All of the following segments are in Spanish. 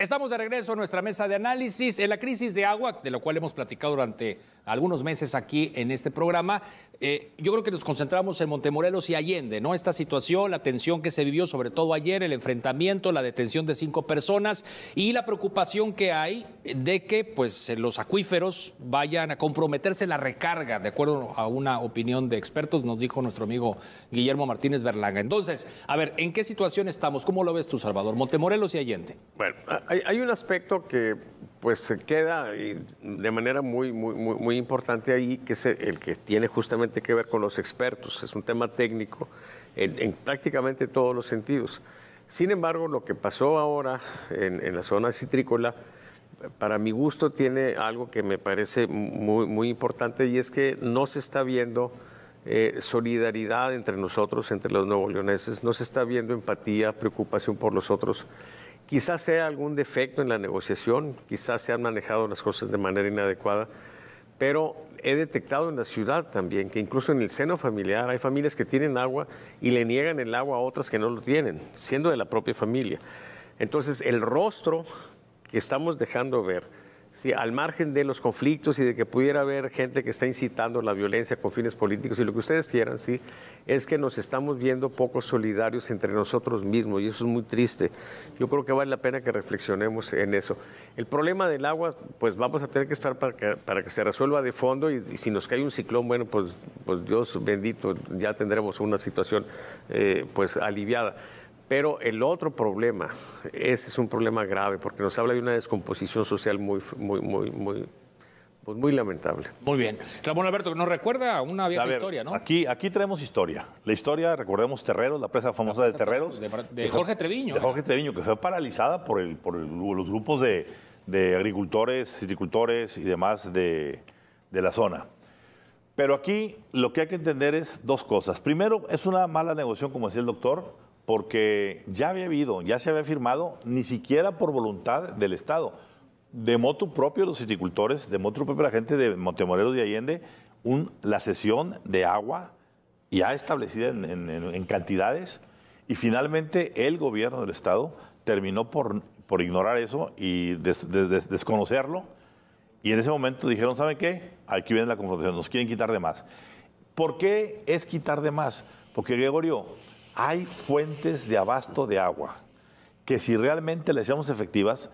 Estamos de regreso a nuestra mesa de análisis en la crisis de agua, de lo cual hemos platicado durante algunos meses aquí en este programa. Eh, yo creo que nos concentramos en Montemorelos y Allende, ¿no? Esta situación, la tensión que se vivió, sobre todo ayer, el enfrentamiento, la detención de cinco personas y la preocupación que hay de que pues, los acuíferos vayan a comprometerse la recarga, de acuerdo a una opinión de expertos, nos dijo nuestro amigo Guillermo Martínez Berlanga. Entonces, a ver, ¿en qué situación estamos? ¿Cómo lo ves tú, Salvador? Montemorelos y Allende. Bueno, hay, un aspecto que pues se queda de manera muy, muy, importante ahí, que es el que tiene justamente que ver con los expertos. Es un tema técnico en, prácticamente todos los sentidos. Sin embargo, lo que pasó ahora en, la zona citrícola, para mi gusto tiene algo que me parece muy, muy importante y es que no se está viendo eh, solidaridad entre nosotros, entre los nuevo leoneses, no se está viendo empatía, preocupación por los otros. Quizás sea algún defecto en la negociación, quizás se han manejado las cosas de manera inadecuada, pero he detectado en la ciudad también que incluso en el seno familiar hay familias que tienen agua y le niegan el agua a otras que no lo tienen, siendo de la propia familia. Entonces, el rostro que estamos dejando ver, Sí, al margen de los conflictos y de que pudiera haber gente que está incitando la violencia con fines políticos y lo que ustedes quieran, sí, es que nos estamos viendo poco solidarios entre nosotros mismos y eso es muy triste. Yo creo que vale la pena que reflexionemos en eso. El problema del agua, pues vamos a tener que esperar para que, se resuelva de fondo y, si nos cae un ciclón, bueno, pues, pues Dios bendito, ya tendremos una situación eh, pues aliviada. Pero el otro problema, ese es un problema grave, porque nos habla de una descomposición social muy, muy, muy, pues muy, lamentable. Muy bien. Ramón Alberto, nos recuerda una vieja historia, ¿no? Aquí, aquí traemos historia. La historia, recordemos Terreros, la presa famosa de Terreros. De, Jorge Treviño. De Jorge Treviño, que fue paralizada por, los grupos de, agricultores, silicultores y demás de la zona. Pero aquí lo que hay que entender es dos cosas. Primero, es una mala negociación, como decía el doctor porque ya había habido, ya se había firmado, ni siquiera por voluntad del Estado. De moto propio los citicultores, de moto propio la gente de Montemorelos de Allende, la cesión de agua ya establecida en, cantidades y finalmente el gobierno del Estado terminó por, por ignorar eso y desconocerlo y en ese momento dijeron, ¿saben qué? Aquí viene la confrontación, nos quieren quitar de más. ¿Por qué es quitar de más? Porque Gregorio, hay fuentes de abasto de agua que si realmente las hacíamos efectivas,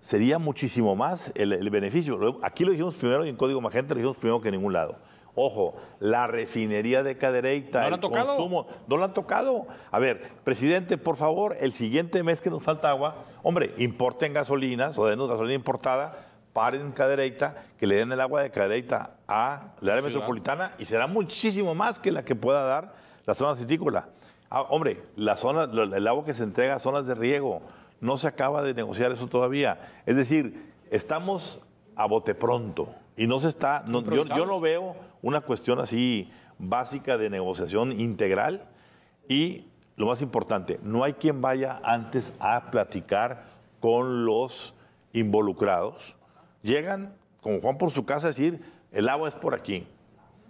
sería muchísimo más el, beneficio. Aquí lo dijimos primero y en Código Magenta lo dijimos primero que en ningún lado. Ojo, la refinería de Cadereyta, el consumo, no lo han tocado. A ver, presidente, por favor, el siguiente mes que nos falta agua, hombre, importen gasolinas o denos gasolina importada, paren Cadereyta, que le den el agua de Cadereyta a la área metropolitana y será muchísimo más que la que pueda dar la zona citícola. Ah, hombre, la zona, el agua que se entrega a zonas de riego, no se acaba de negociar eso todavía. Es decir, estamos a bote pronto y no se está, yo, yo, no veo una cuestión así básica de negociación integral y lo más importante, no hay quien vaya antes a platicar con los involucrados. Llegan, como Juan por su casa, a decir, el agua es por aquí.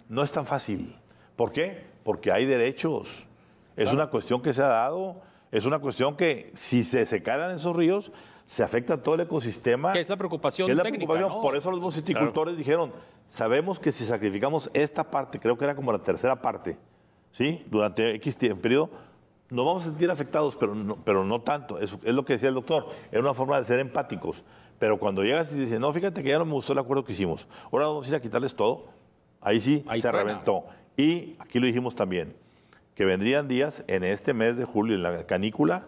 No es tan fácil. ¿Por qué? Porque hay derechos es una cuestión que se ha dado, es una cuestión que si se secaran esos ríos, se afecta todo el ecosistema. Que es la preocupación. la técnica, Por eso los viticultores dijeron, sabemos que si sacrificamos esta parte, creo que era como la tercera parte, ¿sí? Durante X tiempo, periodo, nos vamos a sentir afectados, pero no, pero no tanto. Es, lo que decía el doctor, era una forma de ser empáticos. Pero cuando llegas y dices, no, fíjate que ya no me gustó el acuerdo que hicimos, ahora vamos a ir a quitarles todo, ahí sí se reventó. Y aquí lo dijimos también, que vendrían días en este mes de julio, en la canícula,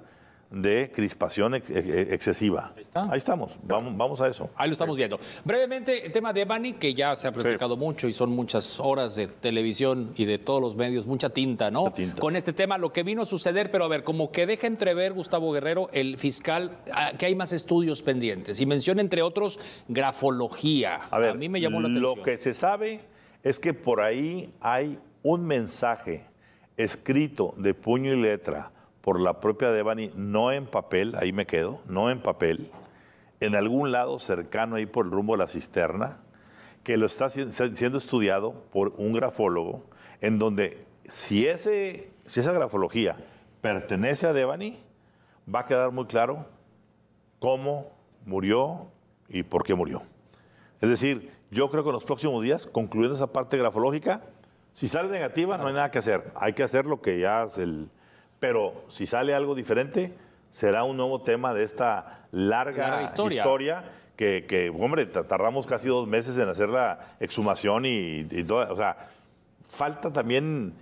de crispación excesiva. Ahí, estamos, vamos, a eso. Ahí lo estamos viendo. Brevemente, el tema de Bani, que ya se ha platicado mucho y son muchas horas de televisión y de todos los medios, mucha tinta, ¿no? Con este tema, lo que vino a suceder, pero a ver, como que deja entrever Gustavo Guerrero, el fiscal, ah, que hay más estudios pendientes y menciona, entre otros, grafología. A, ver, a mí me llamó la atención. Lo que se sabe es que por ahí hay un mensaje escrito de puño y letra por la propia Devani, no en papel, ahí me quedo, no en papel, en algún lado cercano ahí por el rumbo de la cisterna, que lo está siendo estudiado por un grafólogo, en donde si, ese, si esa grafología pertenece a Devani, va a quedar muy claro cómo murió y por qué murió. Es decir, yo creo que en los próximos días, concluyendo esa parte grafológica, si sale negativa, no hay nada que hacer. Hay que hacer lo que ya es el. Pero si sale algo diferente, será un nuevo tema de esta larga, historia. que, hombre, tardamos casi dos meses en hacer la exhumación y, todo. O sea, falta también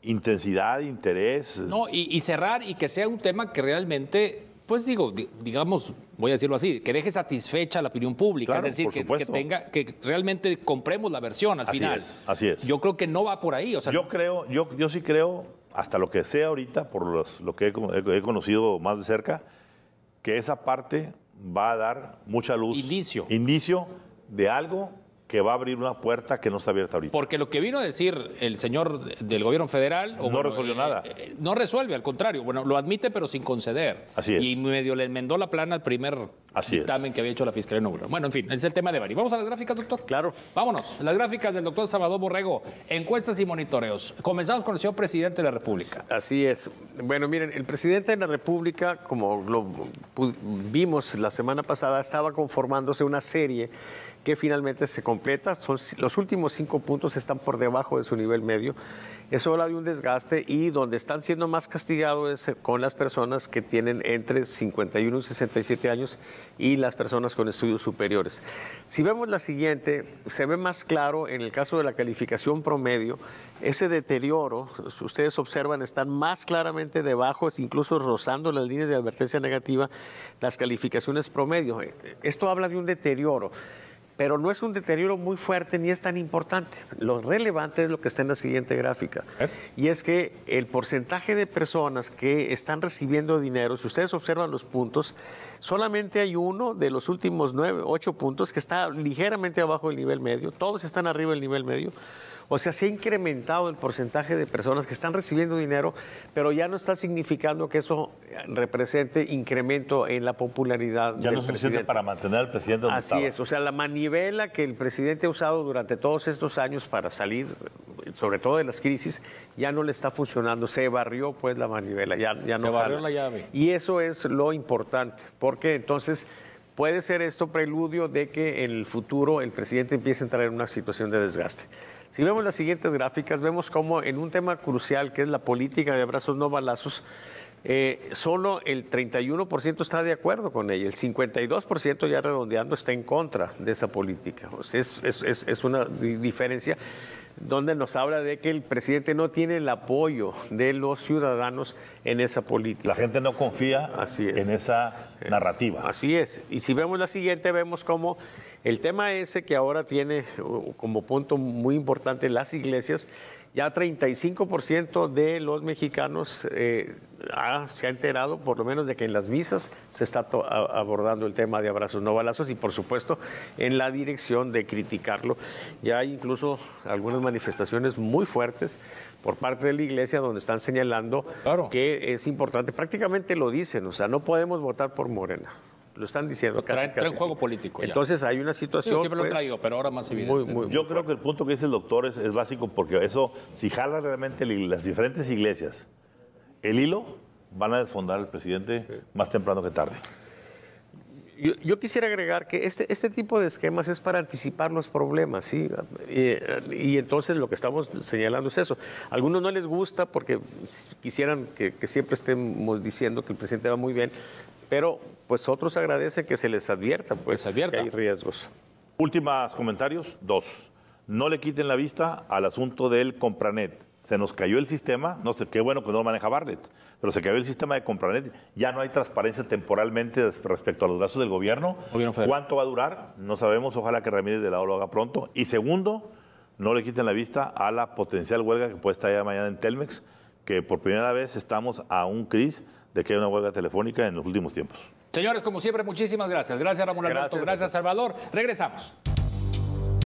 intensidad, interés. No, y cerrar y que sea un tema que realmente pues digo, digamos, voy a decirlo así, que deje satisfecha la opinión pública, es decir, que, tenga, que realmente compremos la versión al final. así es. Yo creo que no va por ahí. O sea, yo creo, yo, yo sí creo, hasta lo que sé ahorita, por lo que he, he conocido más de cerca, que esa parte va a dar mucha luz. Indicio. Indicio de algo que va a abrir una puerta que no está abierta ahorita. Porque lo que vino a decir el señor del gobierno federal... no resolvió eh, nada. Eh, no resuelve, al contrario. Bueno, lo admite, pero sin conceder. Así es. Y medio le enmendó la plana al primer Así dictamen que había hecho la Fiscalía Número. Bueno, en fin, ese es el tema de Bari. ¿Vamos a las gráficas, doctor? Claro. Vámonos. Las gráficas del doctor Salvador Borrego. Encuestas y monitoreos. Comenzamos con el señor presidente de la República. Así es. Bueno, miren, el presidente de la República, como lo vimos la semana pasada, estaba conformándose una serie que finalmente se los últimos cinco puntos están por debajo de su nivel medio. Eso habla de un desgaste y donde están siendo más castigados es eh, con las personas que tienen entre 51 y 67 años y las personas con estudios superiores. Si vemos la siguiente, se ve más claro en el caso de la calificación promedio, ese deterioro, ustedes observan, están más claramente debajo, incluso rozando las líneas de advertencia negativa, las calificaciones promedio. Eh, esto habla de un deterioro pero no es un deterioro muy fuerte ni es tan importante. Lo relevante es lo que está en la siguiente gráfica. Y es que el porcentaje de personas que están recibiendo dinero, si ustedes observan los puntos, solamente hay uno de los últimos nueve, ocho puntos que está ligeramente abajo del nivel medio, todos están arriba del nivel medio. O sea, se ha incrementado el porcentaje de personas que están recibiendo dinero, pero ya no está significando que eso represente incremento en la popularidad ya del presidente. para mantener al presidente Así es, o sea, la manivela que el presidente ha usado durante todos estos años para salir, sobre todo de las crisis, ya no le está funcionando. Se barrió pues la manivela, ya, no. barrió la llave. Y eso es lo importante, porque entonces puede ser esto preludio de que en el futuro el presidente empiece a entrar en una situación de desgaste. Si vemos las siguientes gráficas, vemos cómo en un tema crucial que es la política de abrazos no balazos, eh, solo el 31% está de acuerdo con ella, el 52% ya redondeando está en contra de esa política. es, una diferencia donde nos habla de que el presidente no tiene el apoyo de los ciudadanos en esa política. La gente no confía en esa narrativa. Eh, así es. Y si vemos la siguiente, vemos cómo el tema ese que ahora tiene uh, como punto muy importante las iglesias, ya 35% de los mexicanos eh, se ha enterado, por lo menos, de que en las misas se está abordando el tema de abrazos no balazos y, por supuesto, en la dirección de criticarlo. Ya incluso algunos manifestaciones muy fuertes por parte de la iglesia donde están señalando que es importante, prácticamente lo dicen, o sea, no podemos votar por Morena. Lo están diciendo. casi, juego político. Entonces hay una situación. siempre lo pues, pero ahora más evidente. Yo creo que el punto que dice el doctor es, básico porque eso, si jala realmente las diferentes iglesias el hilo, van a desfondar al presidente más temprano que tarde. Yo, quisiera agregar que este, este tipo de esquemas es para anticipar los problemas, ¿sí? Y, entonces lo que estamos señalando es eso. algunos no les gusta porque quisieran que, siempre estemos diciendo que el presidente va muy bien, pero pues otros agradecen que se les advierta, pues, que hay riesgos. Últimas comentarios, dos. No le quiten la vista al asunto del Compranet se nos cayó el sistema, no sé, qué bueno que no lo maneja Barlet, pero se cayó el sistema de Compranet, ya no hay transparencia temporalmente respecto a los gastos del gobierno. ¿Cuánto va a durar? No sabemos, ojalá que Ramírez de la O lo haga pronto. Y segundo, no le quiten la vista a la potencial huelga que puede estar ya mañana en Telmex, que por primera vez estamos a un CRIS de que hay una huelga telefónica en los últimos tiempos. Señores, como siempre, muchísimas gracias. Gracias Ramón Alberto, gracias Salvador. Regresamos.